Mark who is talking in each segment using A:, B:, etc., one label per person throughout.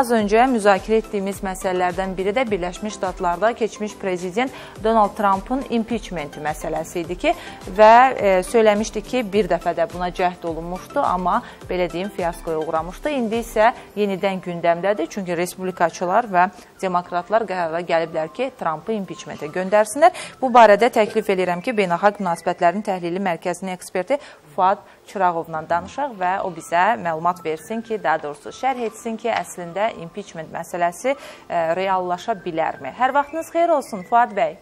A: Az öncə müzakirə etdiyimiz məsələlərdən biri də Birləşmiş Ştatlarda keçmiş prezident Donald Trumpın impiçmenti məsələsi idi ki, və e, söyləmişdi ki, bir dəfə də buna cəhd olunmuşdu, amma belə deyim, fiaskoya uğramışdı. İndi isə yenidən gündəmdədir, çünki respublikaçılar və demokratlar qərara gəliblər ki, Trumpı impiçmentə göndərsinlər. Bu barədə təklif edirəm ki, Beynəlxalq Münasibətlərin Təhlili Mərkəzinin eksperti Fuad Çırağovla danışaq və o bizə məlumat versin ki, daha doğrusu şərh etsin ki, əslində impeachment məsələsi e, reallaşa bilərmi? Hər vaxtınız xeyir olsun Fuad bəy.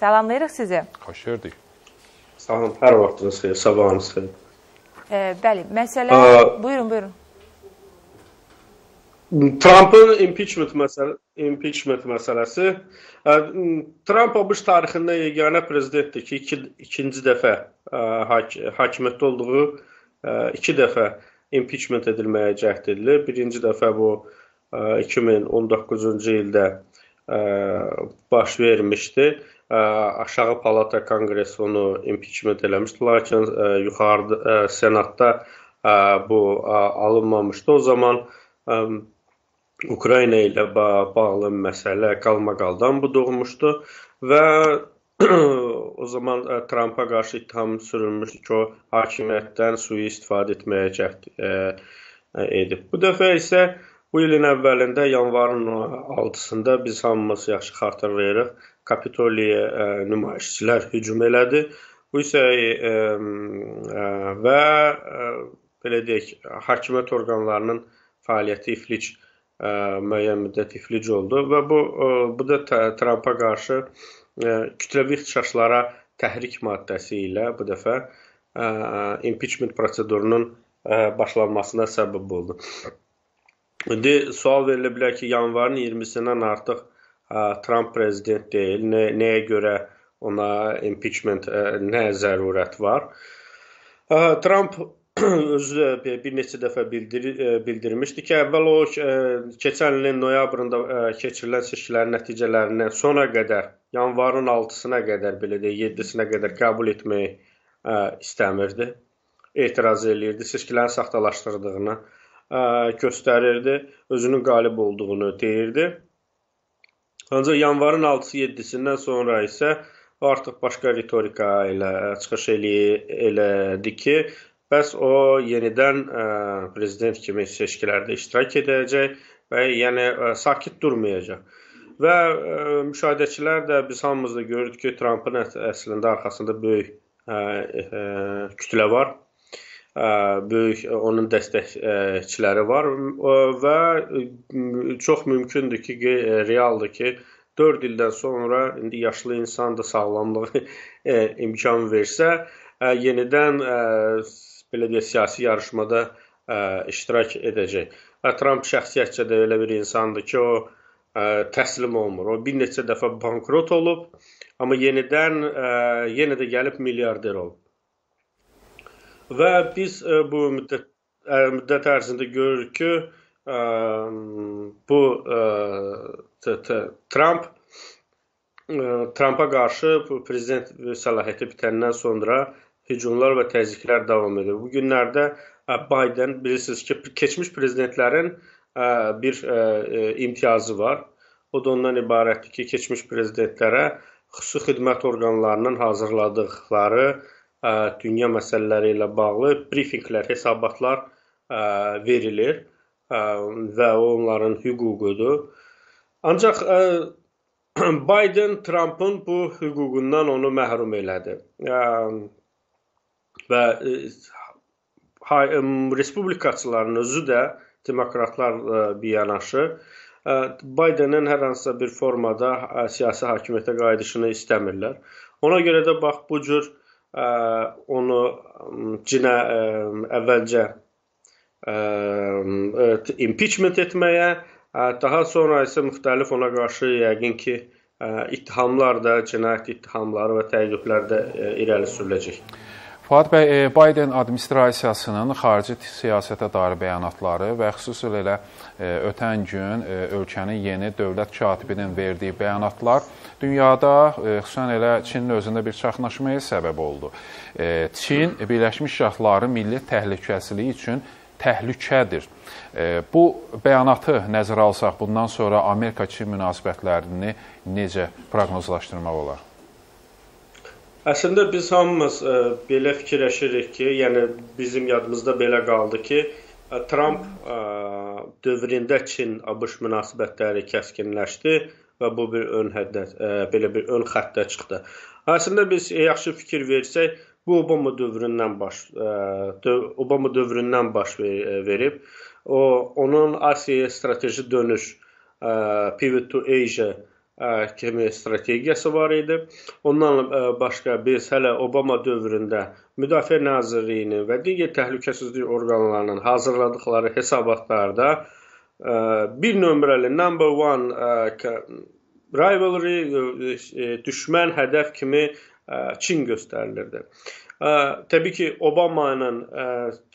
A: Salamlayırıq sizi.
B: Xoş gördük. Sağ olun, hər vaxtınız xeyir, sabahınız xeyir.
A: E, bəli, məsələ... A buyurun, buyurun.
B: Trumpın impeachment məsələ impeachment məsələsi Trump ABŞ tarixində yeganə prezidentdir ki, iki, ikinci dəfə hak, hakimiyyətdə olduğu iki dəfə impeachment edilməyə cəhd edilir. Birinci dəfə bu 2019-cu ildə baş vermişdi. Aşağı palata konqres onu impeachment eləmişdi, lakin yuxarı senatda bu alınmamışdı. O zaman Ukrayna ilə bağlı məsələ qalmaqaldan bu doğmuşdu və o zaman e, Trampa qarşı ittiham sürülmüşdü ki, o hakimiyyətdən sui-istifadə etməyə cəhd e, e, edib. Bu dəfə isə bu ilin əvvəlində yanvarın 6-sında e, biz hamımız yaxşı xatırlayırıq, Kapitoliyə e, nümayişçilər hücum elədi. Bu isə e, e, və e, belə deyək, hakimiyyət orqanlarının fəaliyyəti iflic ə, müəyyən müddət iflic oldu və bu ə, e, bu da Trampa qarşı ə, e, kütləvi ixtişaşlara təhrik maddəsi ilə bu dəfə ə, e, impeachment prosedurunun ə, başlanmasına səbəb oldu. İndi sual verilə bilər ki, yanvarın 20-sindən artıq ə, Tramp prezident deyil. Nə, nəyə görə ona impeachment ə, nə zərurət var? Ə, Tramp özü də bir neçə dəfə bildir e, bildirmişdi ki, əvvəl o e, keçən ilin noyabrında e, keçirilən seçkilərin nəticələrindən sonra qədər, yanvarın 6-sına qədər, belə deyək, 7-sinə qədər qəbul etməyi istəmirdi. Etiraz eləyirdi, seçkilərin saxtalaşdırdığını göstərirdi, özünün qalib olduğunu deyirdi. Ancaq yanvarın 6-7-sindən sonra isə artıq başqa ritorika ilə çıxış elədi ki, Bəs o yenidən e, prezident kimi seçkilərdə iştirak edəcək və yəni e, sakit durmayacaq. Və e, müşahidəçilər də biz hamımız da görürük ki, Trampın əslində arxasında böyük kütlə var. Böyük onun dəstəkçiləri var və çox mümkündür ki, realdır ki, 4 ildən sonra indi yaşlı insan da sağlamlığı imkan versə, yenidən belə deyək, siyasi yarışmada ə, e, iştirak edəcək. Və Tramp şəxsiyyətcə də elə bir insandır ki, o ə, e, təslim olmur. O bir neçə dəfə bankrot olub, amma yenidən ə, e, yenə də gəlib milyarder olub. Və biz ə, bu müddət ə, müddət ərzində görürük ki, ə, bu ə, t -t Tramp ə, Trampa qarşı prezident səlahiyyəti bitəndən sonra hücumlar və təzyiqlər davam edir. Bu günlərdə Biden bilirsiniz ki, keçmiş prezidentlərin bir imtiyazı var. O da ondan ibarətdir ki, keçmiş prezidentlərə xüsusi xidmət orqanlarının hazırladıkları dünya məsələləri ilə bağlı briefinqlər, hesabatlar verilir və onların hüququdur. Ancaq Biden Trumpın bu hüququndan onu məhrum elədi və e, e, respublikaçıların özü də demokratlar e, birbaşa Bidenin hər hansısa bir formada siyasi hakimiyyətə qayıdışını istəmirlər. Ona görə də bax bu cür ə, onu cinə ə, əvvəlcə ə, impeachment etməyə, ə, daha sonra isə müxtəlif ona qarşı yəqin ki ə, ittihamlar da, cinayət ittihamları və təqiblər də ə, irəli sürüləcək.
A: Fuad bəy, e, Biden administrasiyasının xarici siyasətə dair bəyanatları və xüsusilə elə e, ötən gün e, ölkənin yeni dövlət katibinin verdiyi bəyanatlar dünyada, xüsusən elə Çinin özündə bir çaxnaşmaya səbəb oldu. Çin Birləşmiş Ştatların milli təhlükəsizliyi üçün təhlükədir. Bu bəyanatı nəzərə alsaq, bundan sonra Amerika-Çin münasibətlərini necə proqnozlaşdırmaq olar?
B: Əslində biz hamımız ə, e, belə fikirləşirik ki, yəni bizim yadımızda belə qaldı ki, ə, e, Trump ə, e, dövründə Çin-ABŞ münasibətləri kəskinləşdi və bu bir ön həddə ə, belə bir ön xəttə çıxdı. Əslində biz yaxşı fikir versək, bu Obama dövründən baş ə, döv Obama dövründən baş ver verib. O onun Asiyaya strateji dönüş, ə, pivot to Asia kimi strategiyası var idi. Ondan başqa biz hələ Obama dövründə Müdafiə Nazirliyinin və digər təhlükəsizlik orqanlarının hazırladıqları hesabatlarda bir nömrəli number 1 rivalry düşmən hədəf kimi Çin göstərilirdi. Təbii ki, Obamanın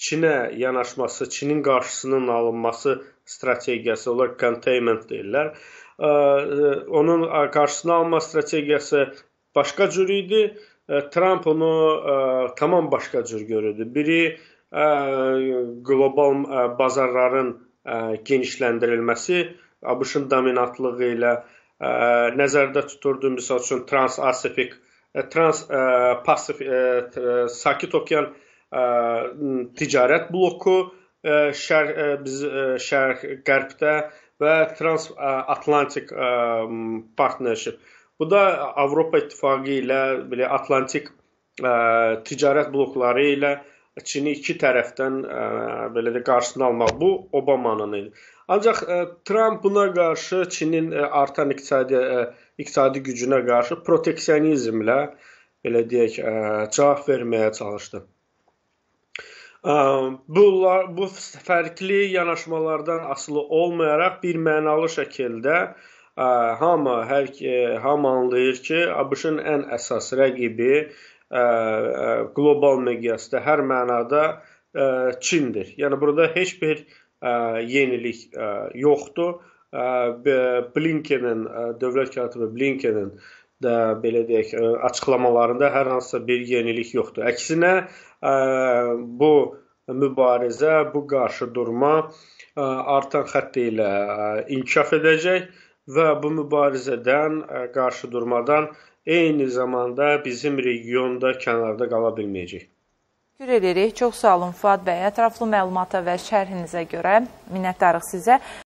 B: Çinə yanaşması, Çinin qarşısının alınması strategiyası olaraq containment deyirlər. E, onun e, qarşısını alma strategiyası başqa cür idi. E, Tramp onu ə, tamam başqa cür görürdü. Biri ə, qlobal ə, bazarların ə, genişləndirilməsi, ABŞ-ın dominantlığı ilə ə, nəzərdə tuturdu. Məsəl üçün Trans-Pasifik, Trans-Pasifik Sakit Okean ə, ticarət bloku ə, şər ə, biz ə, şərq qərbdə və Trans-Atlantik partnership. Bu da Avropa İttifaqı ilə belə Atlantik ə, ticarət blokları ilə Çini iki tərəfdən ə, belə də qarşısını almaq bu Obamanın idi. Ancaq ə, Tramp buna qarşı Çinin ə, artan iqtisadi ə, iqtisadi gücünə qarşı proteksionizmlə belə deyək ə, cavab verməyə çalışdı. Bunlar bu fərqli yanaşmalardan asılı olmayaraq bir mənalı şəkildə ə, hamı hər ə, hamı anlayır ki, ABŞ-ın ən əsas rəqibi ə, ə, qlobal miqyasda hər mənada ə, Çindir. Yəni burada heç bir ə, yenilik ə, yoxdur. Ə, Blinkenin ə, dövlət katibi Blinkenin ə, də belə deyək, e, açıqlamalarında hər hansısa bir yenilik yoxdur. Əksinə e, bu mübarizə, bu qarşıdurma e, artan xətti ilə inkişaf edəcək və bu mübarizədən, qarşıdurmadan eyni zamanda bizim regionda kənarda qala bilməyəcək.
A: Şükür edirik. Çox sağ olun Fuad bəy. Ətraflı məlumata və şərhinizə görə minnətdarıq sizə.